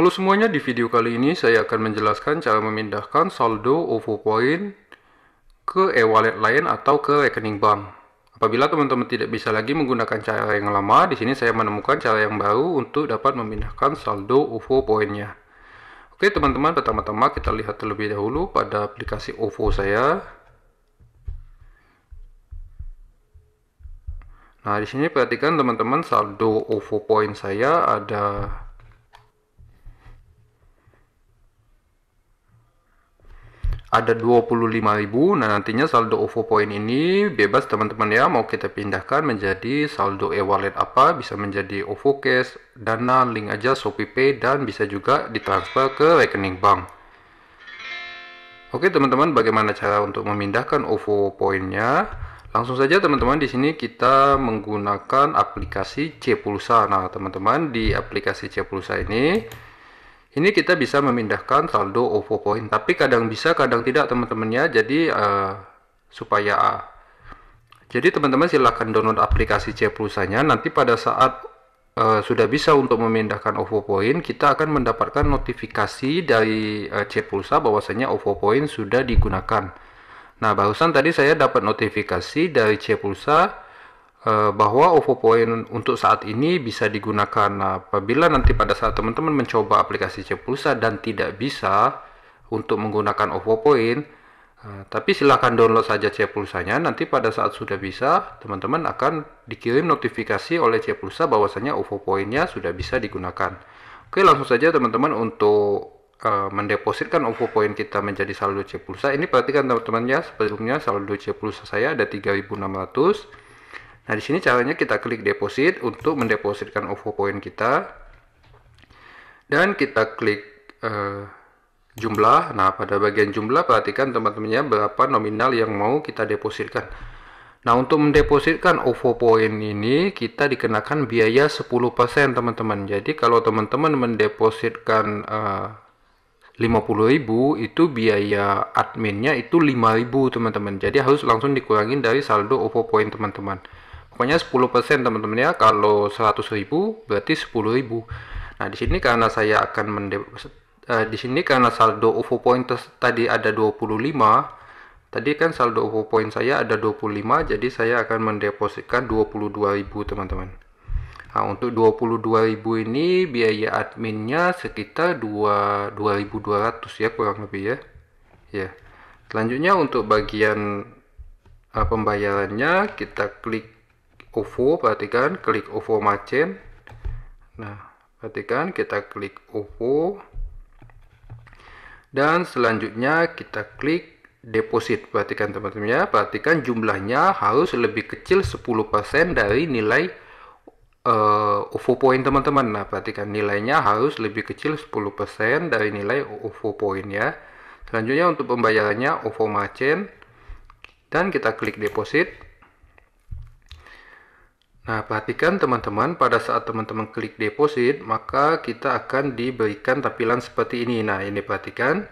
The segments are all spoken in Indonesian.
Halo semuanya, di video kali ini saya akan menjelaskan cara memindahkan saldo OVO Point ke e-wallet lain atau ke rekening bank. Apabila teman-teman tidak bisa lagi menggunakan cara yang lama, di sini saya menemukan cara yang baru untuk dapat memindahkan saldo OVO Point-nya. Oke teman-teman, pertama-tama kita lihat terlebih dahulu pada aplikasi OVO saya. Nah, di sini perhatikan teman-teman saldo OVO Point saya ada ada 25.000 nah nantinya saldo OVO point ini bebas teman-teman ya mau kita pindahkan menjadi saldo e-wallet apa bisa menjadi OVO cash dana link aja Shopee Pay dan bisa juga ditransfer ke rekening bank Oke teman-teman bagaimana cara untuk memindahkan OVO Pointnya? langsung saja teman-teman di sini kita menggunakan aplikasi C Pulsa nah teman-teman di aplikasi C Pulsa ini ini kita bisa memindahkan saldo OVO point tapi kadang bisa kadang tidak teman-temannya jadi uh, supaya uh, jadi teman-teman silahkan download aplikasi C pulsanya nanti pada saat uh, sudah bisa untuk memindahkan OVO point kita akan mendapatkan notifikasi dari uh, C pulsa bahwasanya OVO point sudah digunakan nah barusan tadi saya dapat notifikasi dari C pulsa Eh, bahwa OVO Point untuk saat ini bisa digunakan apabila nanti pada saat teman-teman mencoba aplikasi C Pulsa dan tidak bisa untuk menggunakan OVO Point eh, tapi silahkan download saja C Pulsanya nanti pada saat sudah bisa teman-teman akan dikirim notifikasi oleh C Pulsa bahwasanya OVO Pointnya sudah bisa digunakan oke langsung saja teman-teman untuk eh, mendepositkan OVO Point kita menjadi saldo C Pulsa ini perhatikan teman-teman ya sebelumnya saldo C Pulsa saya ada 3600 Nah, di sini caranya kita klik deposit untuk mendepositkan OVO Point kita. Dan kita klik eh, jumlah. Nah, pada bagian jumlah perhatikan teman-temannya berapa nominal yang mau kita depositkan. Nah, untuk mendepositkan OVO Point ini kita dikenakan biaya 10% teman-teman. Jadi, kalau teman-teman mendepositkan eh, 50.000 itu biaya adminnya itu 5.000 teman-teman jadi harus langsung dikurangin dari saldo OVO point teman-teman pokoknya 10% teman-teman ya kalau ribu berarti 10.000 nah di sini karena saya akan mende uh, di sini karena saldo OVO point tadi ada 25 tadi kan saldo OVO point saya ada 25 jadi saya akan mendepositkan 22.000 teman-teman Nah, untuk 22.000 ini biaya adminnya sekitar 2.200 ya kurang lebih ya. Ya. Selanjutnya untuk bagian uh, pembayarannya kita klik UFO perhatikan klik UFO Macen nah perhatikan kita klik UFO dan selanjutnya kita klik deposit perhatikan teman-teman ya perhatikan jumlahnya harus lebih kecil 10% dari nilai uh, eh, UFO point teman-teman nah perhatikan nilainya harus lebih kecil 10% dari nilai UFO point ya selanjutnya untuk pembayarannya UFO Macen dan kita klik deposit Nah, perhatikan teman-teman, pada saat teman-teman klik deposit, maka kita akan diberikan tampilan seperti ini. Nah, ini perhatikan,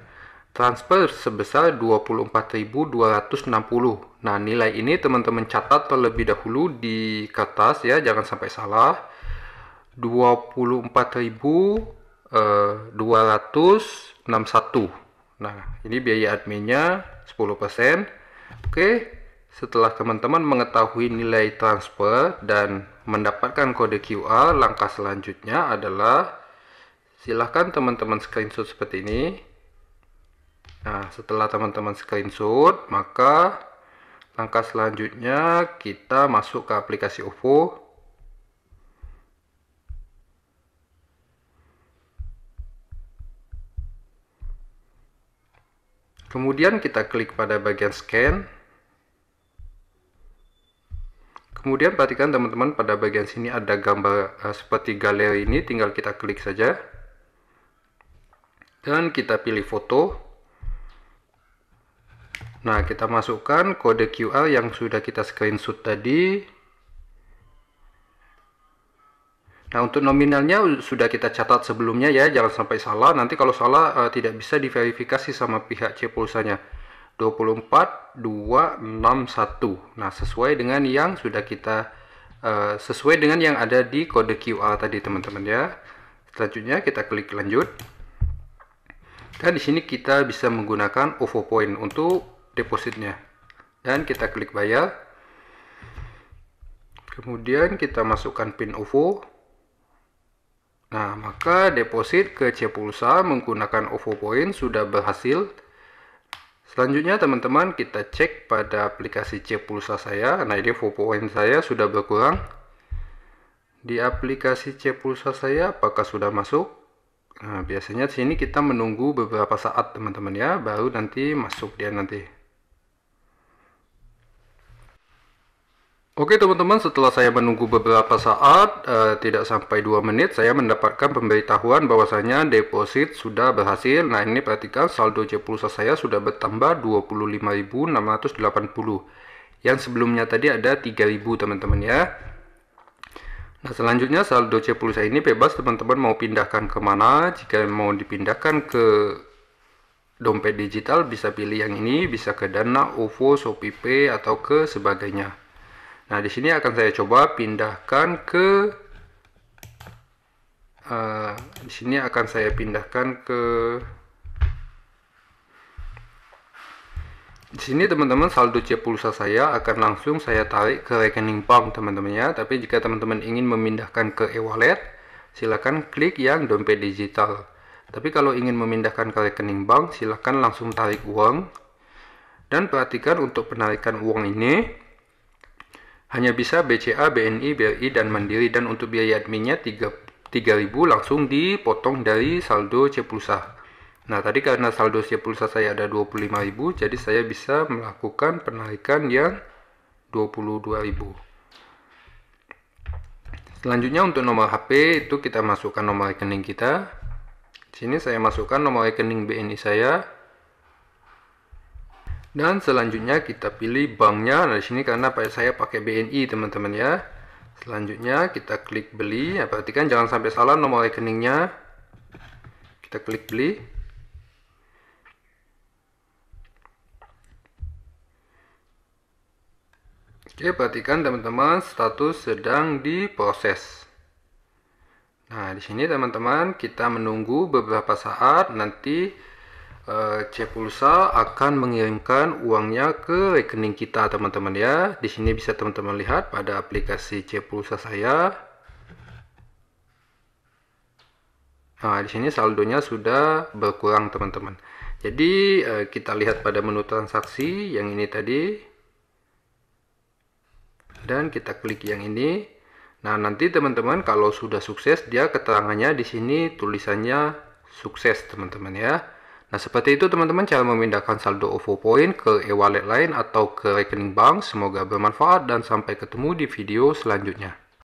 transfer sebesar 24.260. Nah, nilai ini teman-teman catat terlebih dahulu di kertas ya, jangan sampai salah. 24.261. Eh, nah, ini biaya adminnya 10%. Oke. Setelah teman-teman mengetahui nilai transfer dan mendapatkan kode QR, langkah selanjutnya adalah silahkan teman-teman screenshot seperti ini. Nah, setelah teman-teman screenshot, maka langkah selanjutnya kita masuk ke aplikasi OVO. Kemudian kita klik pada bagian scan. Kemudian perhatikan teman-teman pada bagian sini ada gambar uh, seperti galeri ini, tinggal kita klik saja. Dan kita pilih foto. Nah, kita masukkan kode QR yang sudah kita screenshot tadi. Nah, untuk nominalnya sudah kita catat sebelumnya ya, jangan sampai salah. Nanti kalau salah uh, tidak bisa diverifikasi sama pihak C pulsanya. 24261. Nah, sesuai dengan yang sudah kita uh, sesuai dengan yang ada di kode QR tadi, teman-teman ya. Selanjutnya kita klik lanjut. Dan di sini kita bisa menggunakan OVO Point untuk depositnya. Dan kita klik bayar. Kemudian kita masukkan PIN OVO. Nah, maka deposit ke C Pulsa menggunakan OVO Point sudah berhasil Selanjutnya teman-teman kita cek pada aplikasi C pulsa saya. Nah ini VPN saya sudah berkurang. Di aplikasi C pulsa saya apakah sudah masuk? Nah biasanya sini kita menunggu beberapa saat teman-teman ya, baru nanti masuk dia nanti. Oke teman-teman, setelah saya menunggu beberapa saat, uh, tidak sampai 2 menit, saya mendapatkan pemberitahuan bahwasanya deposit sudah berhasil. Nah ini perhatikan saldo C pulsa saya sudah bertambah 25.680. Yang sebelumnya tadi ada 3.000 teman-teman ya. Nah selanjutnya saldo C pulsa ini bebas teman-teman mau pindahkan kemana. Jika mau dipindahkan ke dompet digital bisa pilih yang ini, bisa ke Dana, OVO, ShopeePay, atau ke sebagainya. Nah, di sini akan saya coba pindahkan ke uh, di sini akan saya pindahkan ke di sini teman-teman saldo C pulsa saya akan langsung saya tarik ke rekening bank teman-teman ya tapi jika teman-teman ingin memindahkan ke e-wallet silakan klik yang dompet digital tapi kalau ingin memindahkan ke rekening bank silakan langsung tarik uang dan perhatikan untuk penarikan uang ini hanya bisa BCA, BNI, BRI, dan Mandiri dan untuk biaya adminnya 3000 langsung dipotong dari saldo C Pulsa. Nah, tadi karena saldo C Pulsa saya ada 25.000, jadi saya bisa melakukan penarikan yang 22.000. Selanjutnya untuk nomor HP itu kita masukkan nomor rekening kita. Di sini saya masukkan nomor rekening BNI saya dan selanjutnya kita pilih banknya. Nah, di sini karena saya pakai BNI, teman-teman ya. Selanjutnya kita klik beli. Ya, perhatikan jangan sampai salah nomor rekeningnya. Kita klik beli. Oke, perhatikan teman-teman status sedang diproses. Nah, di sini teman-teman kita menunggu beberapa saat nanti Eh, C Pulsa akan mengirimkan uangnya ke rekening kita teman-teman ya. Di sini bisa teman-teman lihat pada aplikasi C Pulsa saya. Nah, di sini saldonya sudah berkurang teman-teman. Jadi eh, kita lihat pada menu transaksi yang ini tadi. Dan kita klik yang ini. Nah, nanti teman-teman kalau sudah sukses dia keterangannya di sini tulisannya sukses teman-teman ya. Nah, seperti itu teman-teman cara memindahkan saldo OVO Point ke e-wallet lain atau ke rekening bank. Semoga bermanfaat dan sampai ketemu di video selanjutnya.